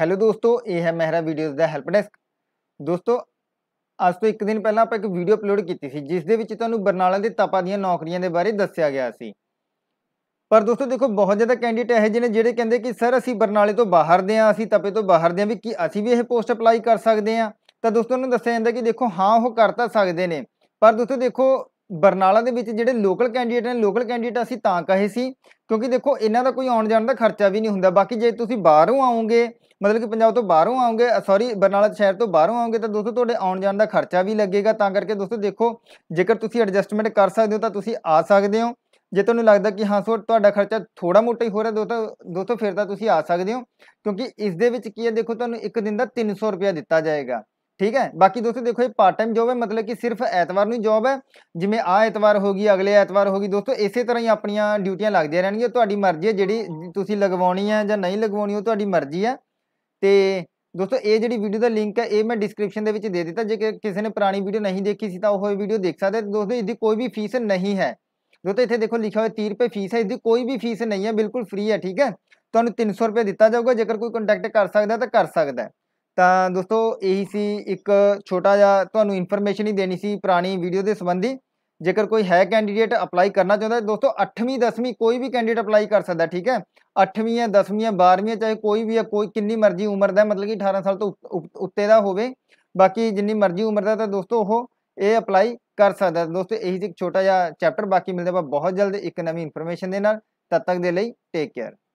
hello ਦੋਸਤੋ ਇਹ ਹੈ ਮਹਿਰਾ ਵੀਡੀਓਜ਼ ਦਾ ਹੈਲਪ ਡੈਸਕ ਦੋਸਤੋ ਅੱਜ ਤੋਂ ਇੱਕ ਦਿਨ ਪਹਿਲਾਂ ਆਪਾਂ ਇੱਕ ਵੀਡੀਓ ਅਪਲੋਡ ਕੀਤੀ ਸੀ ਜਿਸ ਦੇ ਵਿੱਚ ਤੁਹਾਨੂੰ ਬਰਨਾਲਾ ਦੇ ਤਪਾ ਦੀਆਂ ਨੌਕਰੀਆਂ ਦੇ ਬਾਰੇ ਦੱਸਿਆ ਗਿਆ ਸੀ ਪਰ ਦੋਸਤੋ ਦੇਖੋ ਬਹੁਤ ਜ਼ਿਆਦਾ ਕੈਂਡੀਡੇਟ ਜਿਹੇ ਜਿਹਨੇ ਜਿਹੜੇ ਕਹਿੰਦੇ ਕਿ ਸਰ ਅਸੀਂ ਬਰਨਾਲੇ ਤੋਂ ਬਾਹਰ ਦੇ ਆ ਅਸੀਂ ਤਪੇ ਤੋਂ ਬਾਹਰ ਦੇ ਆ ਵੀ ਕੀ ਅਸੀਂ ਵੀ ਇਹ ਪੋਸਟ ਅਪਲਾਈ ਕਰ ਸਕਦੇ ਆ ਤਾਂ ਦੋਸਤੋ ਨੂੰ ਦੱਸਿਆ ਜਾਂਦਾ ਕਿ ਦੇਖੋ ਹਾਂ ਉਹ ਕਰ ਤਾਂ ਸਕਦੇ ਨੇ ਪਰ ਦੋਸਤੋ ਦੇਖੋ ਬਰਨਾਲਾ ਦੇ ਵਿੱਚ ਜਿਹੜੇ ਲੋਕਲ ਕੈਂਡੀਡੇਟ ਨੇ ਲੋਕਲ ਕੈਂਡੀਡੇਟ ਅਸੀਂ ਤਾਂ ਕਹੇ ਸੀ ਕਿਉਂਕਿ ਦੇਖੋ ਇਹਨਾਂ ਦਾ ਕੋਈ ਆਉਣ ਜਾਣ ਦਾ ਖਰਚਾ ਵੀ ਨਹੀਂ ਹੁੰਦਾ ਬਾਕੀ ਜੇ ਤੁਸੀਂ ਬਾਹਰੋਂ ਆਉਂਗੇ ਮਤਲਬ ਕਿ ਪੰਜਾਬ ਤੋਂ ਬਾਹਰੋਂ ਆਉਂਗੇ ਸੌਰੀ ਬਰਨਾਲਾ ਸ਼ਹਿਰ ਤੋਂ ਬਾਹਰੋਂ ਆਉਂਗੇ ਤਾਂ ਦੋਸਤੋ ਤੁਹਾਡੇ ਆਉਣ ਜਾਣ ਦਾ ਖਰਚਾ ਵੀ ਲੱਗੇਗਾ ਤਾਂ ਕਰਕੇ ਦੋਸਤੋ ਦੇਖੋ ਜੇਕਰ ਤੁਸੀਂ ਐਡਜਸਟਮੈਂਟ ਕਰ ਸਕਦੇ ਹੋ ਤਾਂ ਤੁਸੀਂ ਆ ਸਕਦੇ ਹੋ ਜੇ ਤੁਹਾਨੂੰ ਲੱਗਦਾ ਕਿ ਹਾਂ ਸੋ ਤੁਹਾਡਾ ਖਰਚਾ ਥੋੜਾ ਮੋਟਾ ਹੀ ਹੋ ਰਿਹਾ ਦੋਸਤੋ ਦੋਸਤੋ ਫਿਰ ਤਾਂ ਤੁਸੀਂ ਆ ਸਕਦੇ ਹੋ ਕਿਉਂਕਿ ਇਸ ਦੇ ਵਿੱਚ ਕੀ ਹੈ ਦੇਖੋ ਤੁਹਾਨੂੰ ਇੱਕ ਦਿਨ ਦਾ 300 ਰੁਪਏ ਦਿੱਤਾ ਜਾਏਗਾ ਠੀਕ ਹੈ ਬਾਕੀ ਦੋਸਤੋ ਦੇਖੋ ਇਹ ਪਾਰਟ ਟਾਈਮ ਜੌਬ ਹੈ ਮਤਲਬ ਕਿ ਸਿਰਫ ਐਤਵਾਰ ਨੂੰ ਜੌਬ ਹੈ ਜਿਵੇਂ ਆ ਐਤਵਾਰ ਹੋਗੀ ਅਗਲੇ ਐਤਵਾਰ ਹੋਗੀ ਦੋਸਤੋ ਇਸੇ ਤਰ੍ਹਾਂ ਹੀ ਆਪਣੀਆਂ ਡਿਊਟੀਆਂ ਲੱਗਦੀਆਂ ਰਹਿਣਗੀਆਂ ਤੁਹਾਡੀ ਮਰਜ਼ੀ ਹੈ ਜਿਹੜੀ ਤੁਸੀਂ ਲਗਵਾਉਣੀ ਹੈ ਜਾਂ ਨਹੀਂ ਲਗਵਾਉਣੀ ਉਹ ਤੁਹਾਡੀ ਮਰਜ਼ੀ ਹੈ ਤੇ ਦੋਸਤੋ ਇਹ ਜਿਹੜੀ ਵੀਡੀਓ ਦਾ ਲਿੰਕ ਹੈ ਇਹ ਮੈਂ ਡਿਸਕ੍ਰਿਪਸ਼ਨ ਦੇ ਵਿੱਚ ਦੇ ਦਿੱਤਾ ਜੇ ਕਿਸੇ ਨੇ ਪੁਰਾਣੀ ਵੀਡੀਓ ਨਹੀਂ ਦੇਖੀ ਸੀ ਤਾਂ ਉਹ ਵੀਡੀਓ ਦੇਖ ਸਕਦੇ ਦੋਸਤੋ ਇਸ ਦੀ ਕੋਈ ਵੀ ਫੀਸ ਨਹੀਂ ਹੈ ਦੋਸਤੋ ਇੱਥੇ ਦੇਖੋ ਲਿਖਿਆ ਹੋਇਆ 30 ਰੁਪਏ ਫੀਸ ਹੈ ਇਸ ਦੀ ਕੋਈ ਵੀ ਫੀਸ ਨਹੀਂ ਹੈ ਬਿਲਕੁਲ ਫ੍ਰੀ ਹੈ ਠੀਕ ਹੈ ਤੁਹਾਨੂੰ 300 ਰੁਪਏ ਦਿੱਤਾ ਜਾਊਗਾ ਜੇਕਰ ਕੋਈ ਕੰਟੈਕਟ ਕਰ ਸਕਦਾ ਤਾਂ ਕਰ ਸਕਦਾ ਤਾਂ ਦੋਸਤੋ ਇਹੀ ਸੀ ਇੱਕ ਛੋਟਾ ਜਿਹਾ ਤੁਹਾਨੂੰ ਇਨਫੋਰਮੇਸ਼ਨ ਹੀ ਦੇਣੀ ਸੀ ਪੁਰਾਣੀ ਵੀਡੀਓ ਦੇ ਸੰਬੰਧੀ ਜੇਕਰ ਕੋਈ ਹੈ ਕੈਂਡੀਡੇਟ ਅਪਲਾਈ ਕਰਨਾ ਚਾਹੁੰਦਾ ਹੈ ਦੋਸਤੋ 8ਵੀਂ 10ਵੀਂ ਕੋਈ ਵੀ ਕੈਂਡੀਡੇਟ ਅਪਲਾਈ ਕਰ ਸਕਦਾ ਠੀਕ ਹੈ 8ਵੀਂ ਹੈ 10ਵੀਂ ਹੈ 12ਵੀਂ ਚਾਹੇ ਕੋਈ ਵੀ ਹੈ ਕੋਈ ਕਿੰਨੀ ਮਰਜ਼ੀ ਉਮਰ ਦਾ ਮਤਲਬ ਕਿ 18 ਸਾਲ ਤੋਂ ਉੱਤੇ ਦਾ ਹੋਵੇ ਬਾਕੀ ਜਿੰਨੀ ਮਰਜ਼ੀ ਉਮਰ ਦਾ ਤਾਂ ਦੋਸਤੋ ਉਹ ਇਹ ਅਪਲਾਈ ਕਰ ਸਕਦਾ ਦੋਸਤੋ ਇਹੀ ਇੱਕ ਛੋਟਾ ਜਿਹਾ ਚੈਪਟਰ ਬਾਕੀ ਮਿਲਦੇ ਆਪਾਂ ਬਹੁਤ ਜਲਦ ਇੱਕ ਨਵੀਂ ਇਨਫੋਰਮੇਸ਼ਨ ਦੇ ਨਾਲ ਤਦ ਤੱਕ ਦੇ ਲਈ ਟੇਕ ਕੇਅਰ